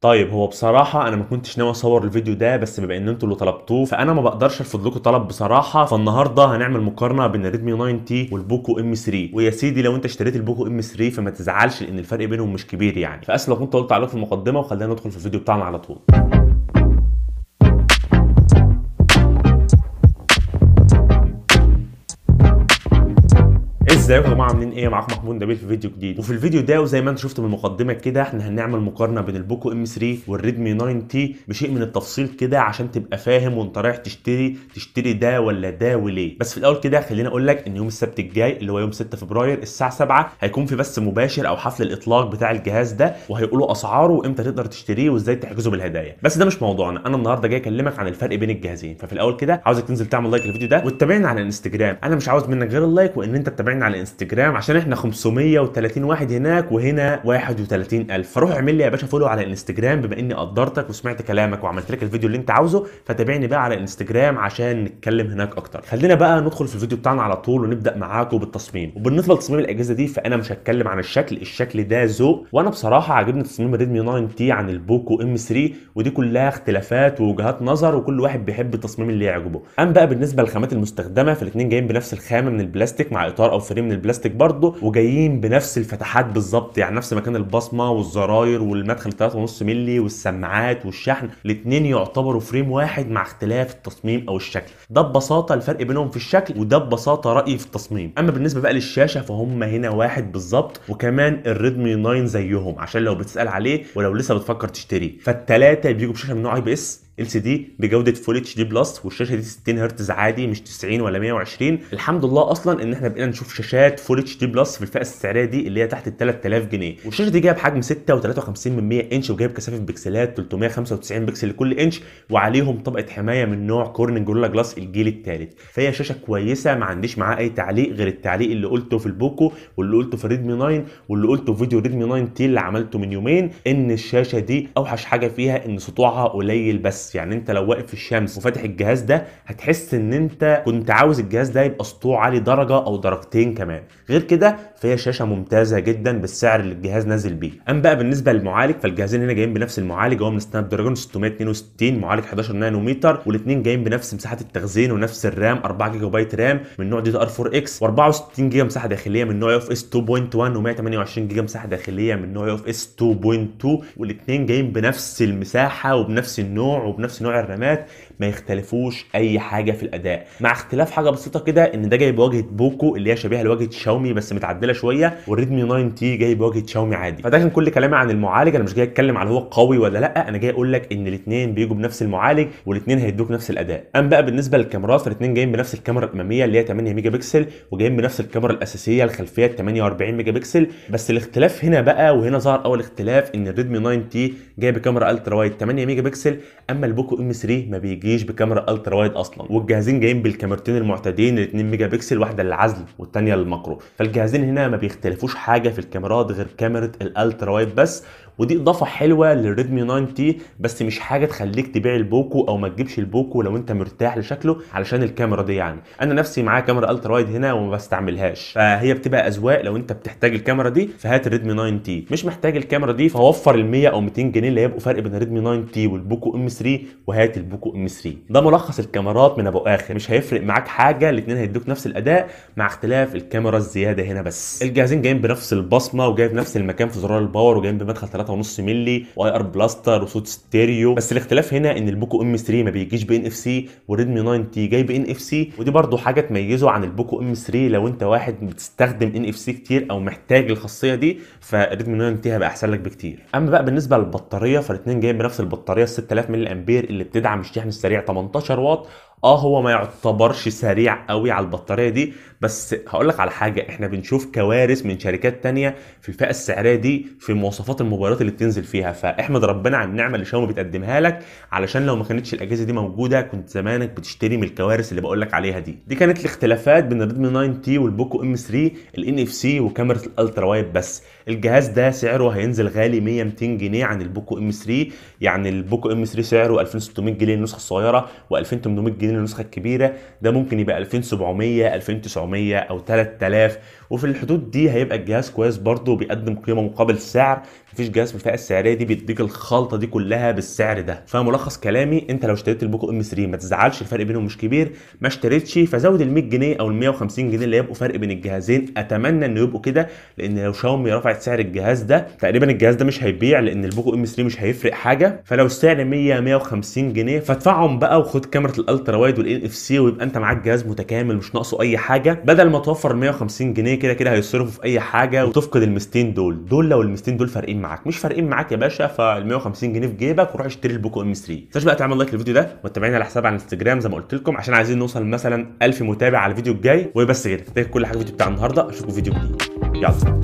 طيب هو بصراحة أنا ما كنتش ناوي أصور الفيديو ده بس بما إن أنتوا اللي طلبتوه فأنا ما بقدرش أرفض لكم طلب بصراحة فالنهاردة هنعمل مقارنة بين الريدمي 9 تي والبوكو ام 3 ويا سيدي لو أنت اشتريت البوكو ام 3 فما تزعلش لأن الفرق بينهم مش كبير يعني فأسف لو كنت قلت عليك في المقدمة وخلينا ندخل في الفيديو بتاعنا على طول. ازيكم يا جماعه عاملين ايه معاكم محمود نبيل في فيديو جديد وفي الفيديو ده وزي ما انتم شفتوا من المقدمه كده احنا هنعمل مقارنه بين البوكو ام 3 والريدمي 9 تي بشيء من التفصيل كده عشان تبقى فاهم وانت رايح تشتري تشتري ده ولا ده وليه بس في الاول كده خليني اقول لك ان يوم السبت الجاي اللي هو يوم 6 فبراير الساعه 7 هيكون في بث مباشر او حفل الاطلاق بتاع الجهاز ده وهيقولوا اسعاره وامتى تقدر تشتريه وازاي تحجزه بالهدايا بس ده مش موضوعنا انا النهارده جاي اكلمك عن الفرق بين الجهازين ففي الاول كده عاوزك تنزل تعمل لايك للفيديو ده وتتابعنا على الانستجرام انا مش عاوز منك غير اللايك وان انت تتابعنا على انستجرام عشان احنا 530 واحد هناك وهنا 31000 فروح اعمل لي يا باشا فولو على الانستجرام بما اني قدرتك وسمعت كلامك وعملت لك الفيديو اللي انت عاوزه فتابعني بقى على الانستجرام عشان نتكلم هناك اكتر خلينا بقى ندخل في الفيديو بتاعنا على طول ونبدا معاكم بالتصميم وبالنسبه لتصميم الاجهزه دي فانا مش هتكلم عن الشكل الشكل ده ذوق وانا بصراحه عاجبني تصميم الريدمي 9 تي عن البوكو ام 3 ودي كلها اختلافات ووجهات نظر وكل واحد بيحب التصميم اللي يعجبه اما بقى بالنسبه للخامات المستخدمه فالاثنين جايين بنفس الخامه من البلاستيك مع اطار او فريم من البلاستيك برضه وجايين بنفس الفتحات بالظبط يعني نفس مكان البصمه والزراير والمدخل 3.5 مللي والسماعات والشحن الاثنين يعتبروا فريم واحد مع اختلاف التصميم او الشكل ده ببساطه الفرق بينهم في الشكل وده ببساطه رايي في التصميم اما بالنسبه بقى للشاشه فهم هنا واحد بالظبط وكمان الريدمي 9 زيهم عشان لو بتسال عليه ولو لسه بتفكر تشتريه فالثلاثه بيجوا بشاشه من نوع اي بي اس ال سي دي بجوده فول اتش دي بلس والشاشه دي 60 هرتز عادي مش 90 ولا 120 الحمد لله اصلا ان احنا بقينا نشوف شاشات فول اتش دي بلس في الفئه السعريه دي اللي هي تحت ال 3000 جنيه والشاشه دي جايه بحجم 6.53 من 100 انش وجايب كثافه بكسلات 395 بكسل لكل انش وعليهم طبقه حمايه من نوع كورنينج جوريلا جلاس الجيل الثالث فهي شاشه كويسه ما عنديش معاها اي تعليق غير التعليق اللي قلته في البوكو واللي قلته في الريدمي 9 واللي قلته في فيديو ريدمي 9 تي اللي عملته من يومين ان الشاشه دي اوحش حاجه فيها ان سطوعها قليل بس بس يعني انت لو واقف في الشمس وفاتح الجهاز ده هتحس ان انت كنت عاوز الجهاز ده يبقى سطوع عالي درجه او درجتين كمان غير كده فهي شاشه ممتازه جدا بالسعر اللي الجهاز نازل بيه اما بقى بالنسبه للمعالج فالجهازين هنا جايين بنفس المعالج هو من سناب دراجون 662 معالج 11 نانومتر والاثنين جايين بنفس مساحه التخزين ونفس الرام 4 جيجا بايت رام من نوع دي ار 4 اكس و64 جيجا مساحه داخليه من نوع اف اس 2.1 و128 جيجا مساحه داخليه من نوع اف اس 2.2 والاثنين جايين بنفس المساحه وبنفس النوع بنفس نوع الرامات ما يختلفوش اي حاجه في الاداء مع اختلاف حاجه بسيطه كده ان ده جاي بواجهه بوكو اللي هي شبيهه لواجهه شاومي بس متعدله شويه والريدمي 9 تي جاي بواجهه شاومي عادي فده كان كل كلامي عن المعالج انا مش جاي اتكلم على هو قوي ولا لا انا جاي اقول لك ان الاثنين بيجوا بنفس المعالج والاثنين هيدوك نفس الاداء اما بقى بالنسبه للكاميرات فالاثنين جايين بنفس الكاميرا الاماميه اللي هي 8 ميجا بكسل وجايين بنفس الكاميرا الاساسيه الخلفيه 48 ميجا بكسل بس الاختلاف هنا بقى وهنا ظهر اول اختلاف ان الريدمي 9 تي جاي بكاميرا الترا وايد 8 ميجا بكسل اما البوكو ام 3 ما بيجيش بكاميرا الترا وايد اصلا والجهازين جايين بالكاميرتين المعتادين ال 2 ميجا بكسل واحده للعزل والثانيه للماكرو فالجهازين هنا ما بيختلفوش حاجه في الكاميرات غير كاميرا الالترا وايد بس ودي اضافه حلوه للريدمي 9 تي بس مش حاجه تخليك تبيع البوكو او ما تجيبش البوكو لو انت مرتاح لشكله علشان الكاميرا دي يعني انا نفسي معايا كاميرا الترا وايد هنا وما بستعملهاش فهي بتبقى اذواق لو انت بتحتاج الكاميرا دي فهات الريدمي 9 تي مش محتاج الكاميرا دي فوفر ال 100 او 200 جنيه اللي هيبقوا فرق بين الريدمي 9 تي والبوكو ام 3 وهات البوكو ام 3 ده ملخص الكاميرات من ابو اخر مش هيفرق معاك حاجه الاثنين هيدوك نفس الاداء مع اختلاف الكاميرا الزياده هنا بس الجهازين جايين بنفس البصمه وجاي بنفس المكان في زرار الباور وجايين بمدخل 3.5 مللي واي ار بلاستر وصوت ستيريو بس الاختلاف هنا ان البوكو ام 3 ما بيجيش بان اف سي والريدمي 9 تي جاي بان اف سي ودي برده حاجه تميزه عن البوكو ام 3 لو انت واحد بتستخدم ان اف سي كتير او محتاج الخاصيه دي فالريدمي 9 تي هيبقى احسن لك بكتير اما بقى بالنسبه للبطاريه فالاثنين جايين بنفس البطاريه 6000 ملي امبير اللي بتدعم الشحن السريع 18 واط اه هو ما يعتبرش سريع قوي على البطاريه دي بس هقول لك على حاجه احنا بنشوف كوارث من شركات تانية في الفئه السعريه دي في مواصفات الموبايلات اللي بتنزل فيها فاحمد ربنا على النعمه اللي شاومي بتقدمها لك علشان لو ما كانتش الاجهزه دي موجوده كنت زمانك بتشتري من الكوارث اللي بقول لك عليها دي دي كانت الاختلافات بين الريدمي 9 تي والبوكو ام 3 الان اف سي وكاميرا الالترا وايد بس الجهاز ده سعره هينزل غالي 100 200 جنيه عن البوكو ام 3 يعني البوكو ام 3 سعره 2600 جنيه النسخه الصغيره و2800 جنيه جايين النسخه الكبيره ده ممكن يبقى 2700 2900 او 3000 وفي الحدود دي هيبقى الجهاز كويس برضه بيقدم قيمه مقابل سعر مفيش جهاز بالفئه السعريه دي بيديك الخلطه دي كلها بالسعر ده فملخص كلامي انت لو اشتريت البوكو ام 3 ما تزعلش الفرق بينهم مش كبير ما اشتريتش فزود ال 100 جنيه او ال 150 جنيه اللي يبقوا فرق بين الجهازين اتمنى انه يبقوا كده لان لو شاومي رفعت سعر الجهاز ده تقريبا الجهاز ده مش هيبيع لان البوكو ام 3 مش هيفرق حاجه فلو السعر 100 150 جنيه فادفعهم بقى وخد كاميرا الالترا وايد والان اف سي ويبقى انت معاك جهاز متكامل مش ناقصه اي حاجه بدل ما توفر 150 جنيه كده كده هيصرفوا في اي حاجه وتفقد المستين دول دول لو المستين دول فارقين معاك مش فارقين معاك يا باشا فال 150 جنيه في جيبك وروح اشتري البوكو ام 3 ما بقى تعمل لايك للفيديو ده وتتابعنا على حسابي على الانستجرام زي ما قلت لكم عشان عايزين نوصل مثلا 1000 متابع على الفيديو الجاي وبس كده ده كل حاجه في الفيديو بتاع النهارده اشوفكم فيديو جديد يلا